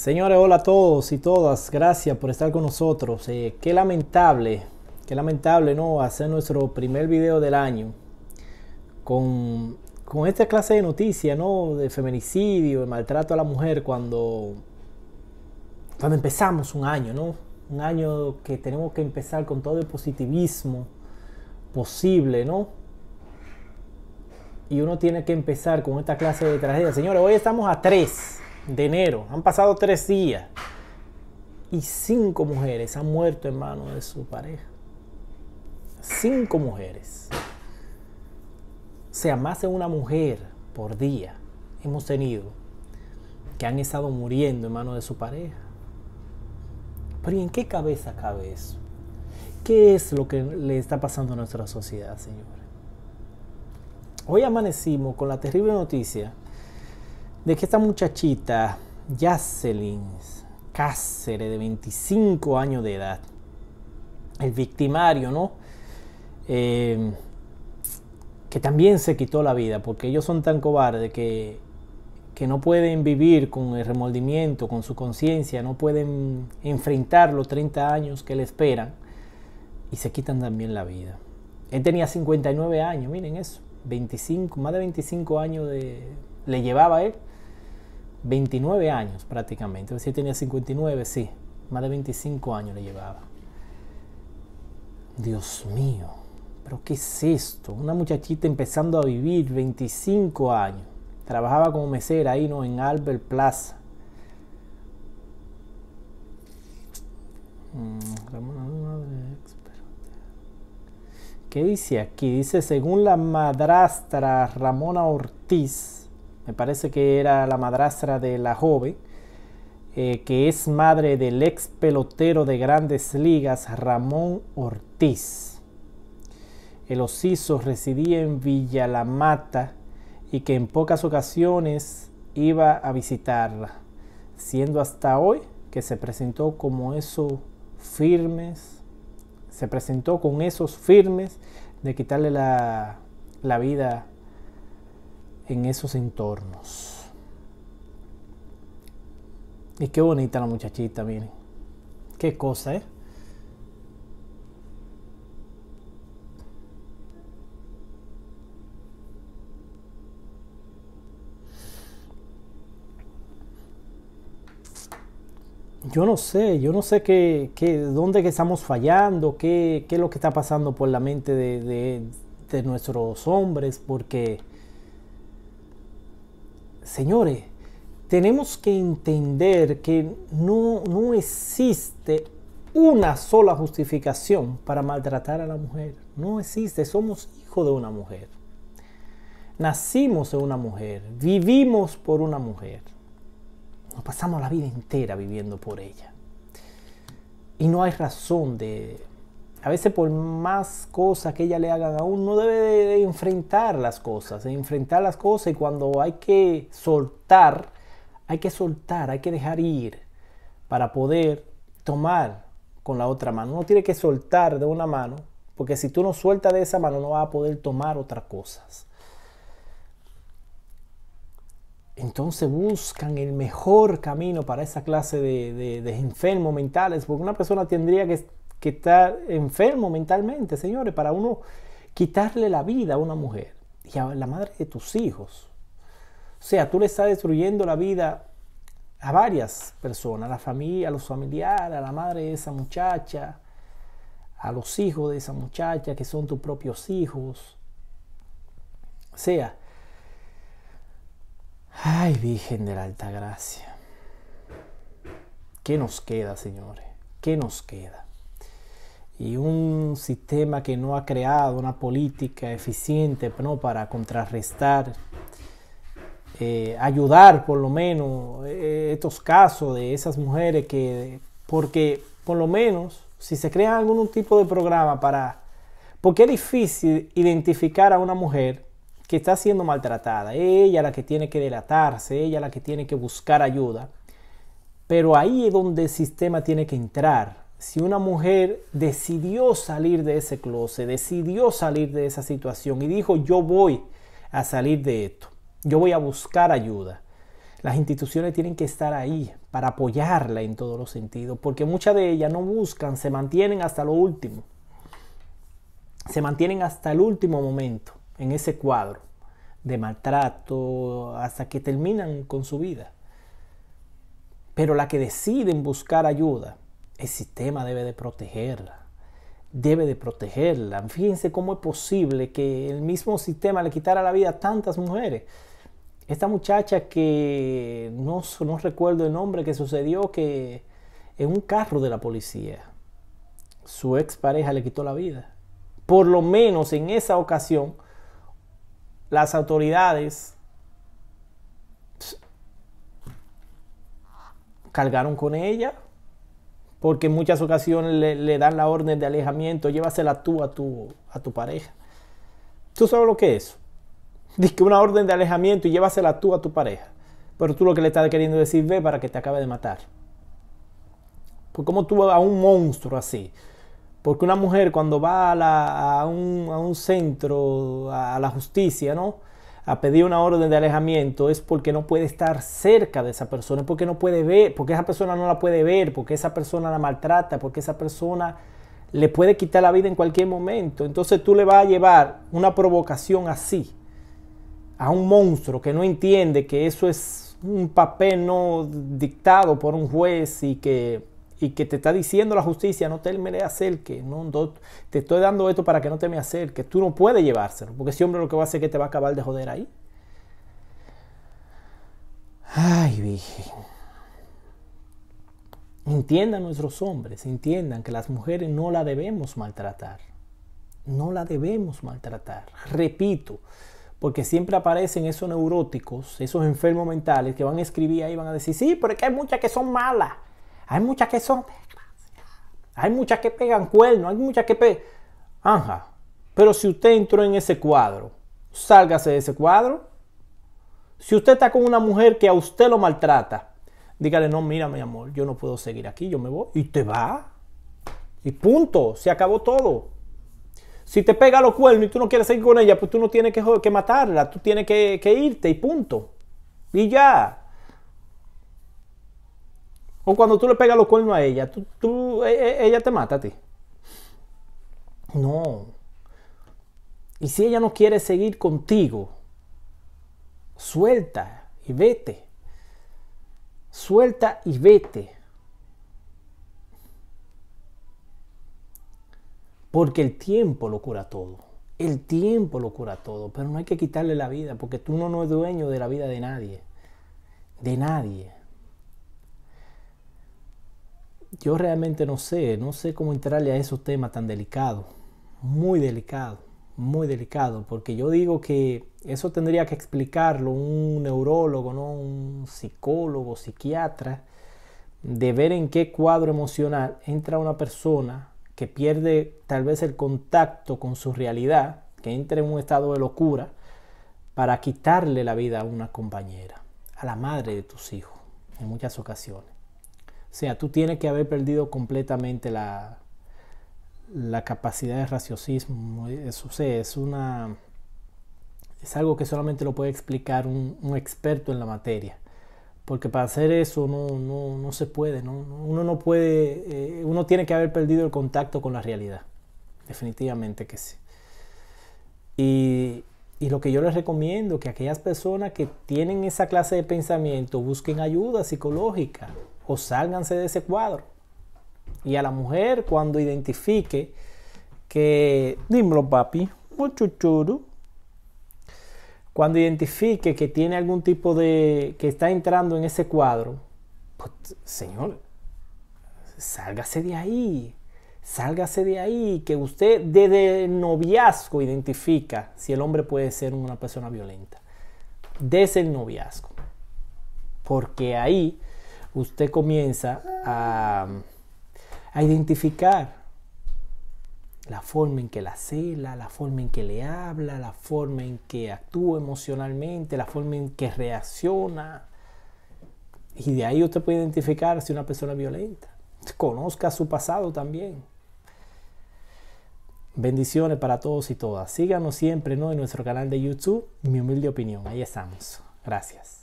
Señores, hola a todos y todas, gracias por estar con nosotros. Eh, qué lamentable, qué lamentable, ¿no? Hacer nuestro primer video del año con, esta clase de noticias, ¿no? De feminicidio, de maltrato a la mujer cuando, cuando empezamos un año, ¿no? Un año que tenemos que empezar con todo el positivismo posible, ¿no? Y uno tiene que empezar con esta clase de tragedia. Señores, hoy estamos a tres de enero, han pasado tres días y cinco mujeres han muerto en manos de su pareja. Cinco mujeres. O sea, más de una mujer por día hemos tenido que han estado muriendo en manos de su pareja. Pero ¿y en qué cabeza cabe eso? ¿Qué es lo que le está pasando a nuestra sociedad, señor? Hoy amanecimos con la terrible noticia de que esta muchachita, Yacelins Cáceres, de 25 años de edad, el victimario, ¿no? Em, que también se quitó la vida, porque ellos son tan cobardes que, no pueden vivir con el remordimiento, con su conciencia, no pueden enfrentar los 30 años que le esperan y se quitan también la vida. Él tenía 59 años, miren eso, 25, más de 25 años de, le llevaba a él 29 años prácticamente. Si tenía 59, sí, más de 25 años le llevaba. Dios mío, pero ¿qué es esto? Una muchachita empezando a vivir 25 años. Trabajaba como mesera ahí, ¿no? En Albert Plaza. Mm, ¿Qué dice aquí? Dice, según la madrastra Ramona Ortiz, me parece que era la madrastra de la joven, eh, que es madre del ex pelotero de grandes ligas Ramón Ortiz. El osiso residía en Villa La Mata y que en pocas ocasiones iba a visitarla, siendo hasta hoy que se presentó como esos firmes, se presentó con esos firmes de quitarle la, la vida en esos entornos. Y qué bonita la muchachita, miren. Qué cosa, ¿eh? yo no sé, yo no sé qué, qué dónde que estamos fallando, qué, es lo que está pasando por la mente de, de nuestros hombres, porque señores, tenemos que entender que no, existe una sola justificación para maltratar a la mujer. No existe, somos hijos de una mujer. Nacimos de una mujer, vivimos por una mujer. Nos pasamos la vida entera viviendo por ella. Y no hay razón de a veces por más cosas que ella le hagan a uno, debe de, enfrentar las cosas, de enfrentar las cosas y cuando hay que soltar, hay que soltar, hay que dejar ir para poder tomar con la otra mano. Uno tiene que soltar de una mano, porque si tú no sueltas de esa mano no vas a poder tomar otras cosas. Entonces buscan el mejor camino para esa clase de, enfermos mentales, porque una persona tendría que que está enfermo mentalmente, señores, para uno quitarle la vida a una mujer y a la madre de tus hijos. O sea, tú le estás destruyendo la vida a varias personas, a la familia, a los familiares, a la madre de esa muchacha, a los hijos de esa muchacha que son tus propios hijos. O sea, ay Virgen de la Alta Gracia, ¿qué nos queda, señores? ¿Qué nos queda? y un sistema que no ha creado una política eficiente para contrarrestar, eh, ayudar por lo menos eh, estos casos de esas mujeres que, porque por lo menos si se crea algún tipo de programa para, porque es difícil identificar a una mujer que está siendo maltratada, ella la que tiene que delatarse, ella la que tiene que buscar ayuda, pero ahí es donde el sistema tiene que entrar si una mujer decidió salir de ese closet, decidió salir de esa situación y dijo, yo voy a salir de esto, yo voy a buscar ayuda. Las instituciones tienen que estar ahí para apoyarla en todos los sentidos, porque muchas de ellas no buscan, se mantienen hasta lo último. Se mantienen hasta el último momento en ese cuadro de maltrato, hasta que terminan con su vida. Pero la que deciden buscar ayuda, el sistema debe de protegerla, debe de protegerla. Fíjense cómo es posible que el mismo sistema le quitara la vida a tantas mujeres. Esta muchacha que no, no recuerdo el nombre, que sucedió que en un carro de la policía su pareja le quitó la vida. Por lo menos en esa ocasión, las autoridades cargaron con ella, porque en muchas ocasiones le, dan la orden de alejamiento, llévasela tú a tu, a tu pareja. ¿Tú sabes lo que es? Dice que una orden de alejamiento y llévasela tú a tu pareja. Pero tú lo que le estás queriendo decir, ve para que te acabe de matar. Pues, ¿Cómo como tú a un monstruo así. Porque una mujer cuando va a, un, centro, a la justicia, ¿no? a pedir una orden de alejamiento es porque no puede estar cerca de esa persona, porque no puede ver, porque esa persona no la puede ver, porque esa persona la maltrata, porque esa persona le puede quitar la vida en cualquier momento. Entonces tú le vas a llevar una provocación así a un monstruo que no entiende que eso es un papel no dictado por un juez y que y que te está diciendo la justicia, no te me acerques, que no, te estoy dando esto para que no te me acerques, tú no puedes llevárselo, porque ese hombre lo que va a hacer es que te va a acabar de joder ahí. Ay, Virgen. Entiendan nuestros hombres, entiendan que las mujeres no la debemos maltratar. No la debemos maltratar. Repito, porque siempre aparecen esos neuróticos, esos enfermos mentales que van a escribir ahí y van a decir, sí, pero es que hay muchas que son malas. Hay muchas que son. Hay muchas que pegan cuernos, hay muchas que pegan. Anja, Pero si usted entró en ese cuadro, sálgase de ese cuadro. Si usted está con una mujer que a usted lo maltrata, dígale, no, mira, mi amor, yo no puedo seguir aquí, yo me voy. Y te va. Y punto, se acabó todo. Si te pega los cuernos y tú no quieres seguir con ella, pues tú no tienes que, que matarla, tú tienes que irte y punto. Y ya, o cuando tú le pegas los cuernos a ella, tú, e, e, ella te mata a ti. No. Y si ella no quiere seguir contigo, suelta y vete. Suelta y vete. Porque el tiempo lo cura todo. El tiempo lo cura todo. Pero no hay que quitarle la vida, porque tú no, no eres dueño de la vida de nadie. De nadie yo realmente no sé, no sé cómo entrarle a esos temas tan delicados, muy delicados, muy delicados, porque yo digo que eso tendría que explicarlo un neurólogo, ¿no? un psicólogo, psiquiatra, de ver en qué cuadro emocional entra una persona que pierde tal vez el contacto con su realidad, que entra en un estado de locura, para quitarle la vida a una compañera, a la madre de tus hijos, en muchas ocasiones. O sea, tú tienes que haber perdido completamente la, la capacidad de raciocismo. Eso es una. Es algo que solamente lo puede explicar un, experto en la materia. Porque para hacer eso no, no, se puede. Uno no puede. Eh, uno tiene que haber perdido el contacto con la realidad. Definitivamente que sí. Y, y lo que yo les recomiendo, que aquellas personas que tienen esa clase de pensamiento busquen ayuda psicológica o sálganse de ese cuadro. Y a la mujer cuando identifique que, dímelo papi, mucho muchuchuru, cuando identifique que tiene algún tipo de, que está entrando en ese cuadro, pues, señor, sálgase de ahí, sálgase de ahí, que usted desde el noviazgo identifica si el hombre puede ser una persona violenta, desde el noviazgo, porque ahí usted comienza a, identificar la forma en que la cela, la forma en que le habla, la forma en que actúa emocionalmente, la forma en que reacciona. Y de ahí usted puede identificar si una persona violenta. Conozca su pasado también. Bendiciones para todos y todas. Síganos siempre ¿no? en nuestro canal de YouTube, Mi Humilde Opinión. Ahí estamos. Gracias.